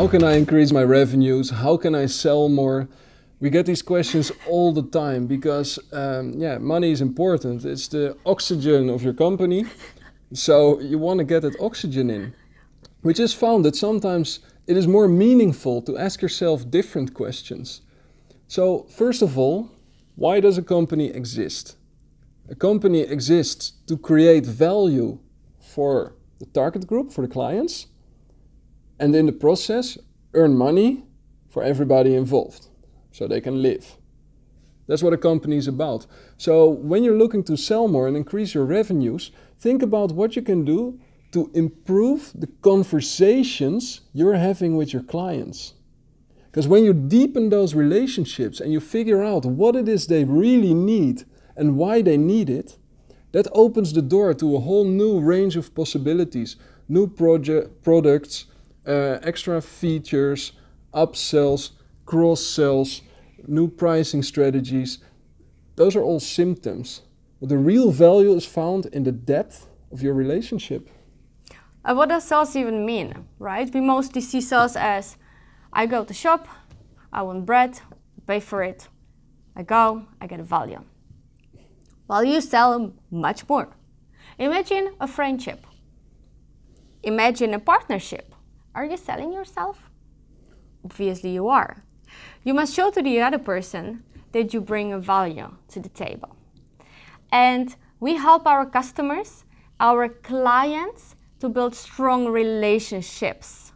How can I increase my revenues? How can I sell more? We get these questions all the time because, um, yeah, money is important. It's the oxygen of your company. So you want to get that oxygen in, We just found that sometimes it is more meaningful to ask yourself different questions. So, first of all, why does a company exist? A company exists to create value for the target group, for the clients, and in the process earn money for everybody involved so they can live. That's what a company is about. So when you're looking to sell more and increase your revenues, think about what you can do to improve the conversations you're having with your clients. Because when you deepen those relationships and you figure out what it is they really need and why they need it, that opens the door to a whole new range of possibilities, new project, products, uh, extra features, upsells, cross sells, new pricing strategies. Those are all symptoms. But the real value is found in the depth of your relationship. Uh, what does sales even mean, right? We mostly see sales as I go to shop, I want bread, pay for it. I go, I get a value. While well, you sell much more. Imagine a friendship. Imagine a partnership. Are you selling yourself? Obviously, you are. You must show to the other person that you bring a value to the table. And we help our customers, our clients, to build strong relationships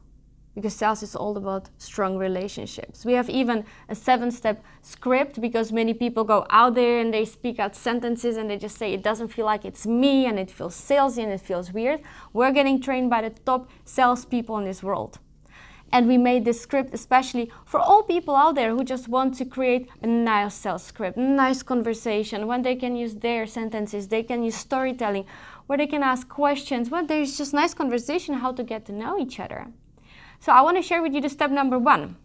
because sales is all about strong relationships. We have even a seven step script because many people go out there and they speak out sentences and they just say, it doesn't feel like it's me and it feels salesy and it feels weird. We're getting trained by the top salespeople in this world. And we made this script especially for all people out there who just want to create a nice sales script, nice conversation, when they can use their sentences, they can use storytelling, where they can ask questions, where there's just nice conversation, how to get to know each other. So I want to share with you the step number one.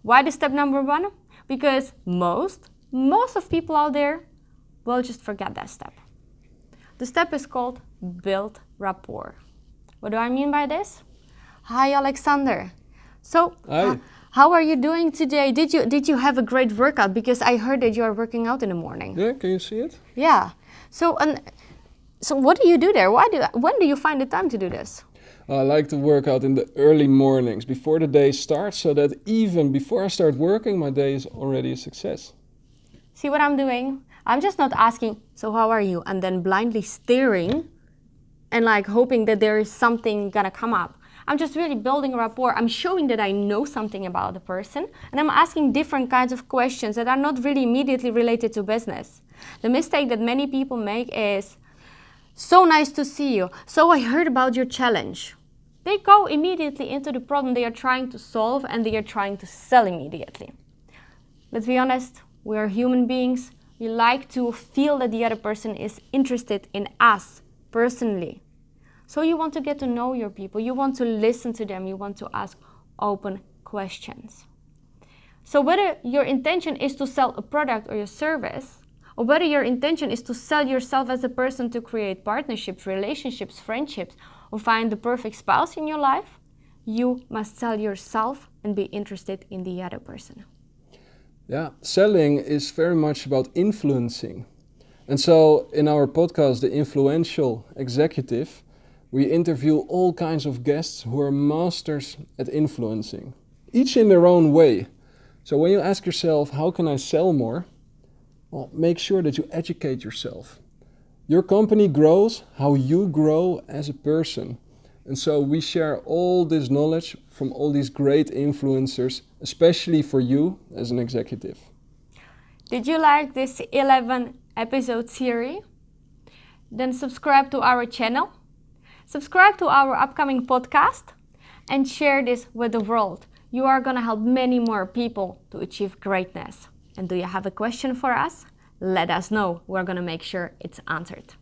Why the step number one? Because most, most of people out there will just forget that step. The step is called build rapport. What do I mean by this? Hi, Alexander. So, Hi. Uh, how are you doing today? Did you did you have a great workout? Because I heard that you are working out in the morning. Yeah, can you see it? Yeah. So, and so what do you do there? Why do when do you find the time to do this? I like to work out in the early mornings before the day starts so that even before I start working, my day is already a success. See what I'm doing? I'm just not asking, so how are you? And then blindly staring and like hoping that there is something gonna come up. I'm just really building rapport. I'm showing that I know something about the person, and I'm asking different kinds of questions that are not really immediately related to business. The mistake that many people make is so nice to see you. So I heard about your challenge. They go immediately into the problem they are trying to solve and they are trying to sell immediately. Let's be honest, we are human beings. We like to feel that the other person is interested in us personally. So you want to get to know your people, you want to listen to them, you want to ask open questions. So whether your intention is to sell a product or your service, or whether your intention is to sell yourself as a person to create partnerships, relationships, friendships, or find the perfect spouse in your life, you must sell yourself and be interested in the other person. Yeah, selling is very much about influencing. And so in our podcast, The Influential Executive, we interview all kinds of guests who are masters at influencing, each in their own way. So when you ask yourself, how can I sell more? Well, make sure that you educate yourself. Your company grows how you grow as a person. And so we share all this knowledge from all these great influencers, especially for you as an executive. Did you like this 11 episode series? Then subscribe to our channel, subscribe to our upcoming podcast, and share this with the world. You are going to help many more people to achieve greatness. And do you have a question for us? Let us know. We're going to make sure it's answered.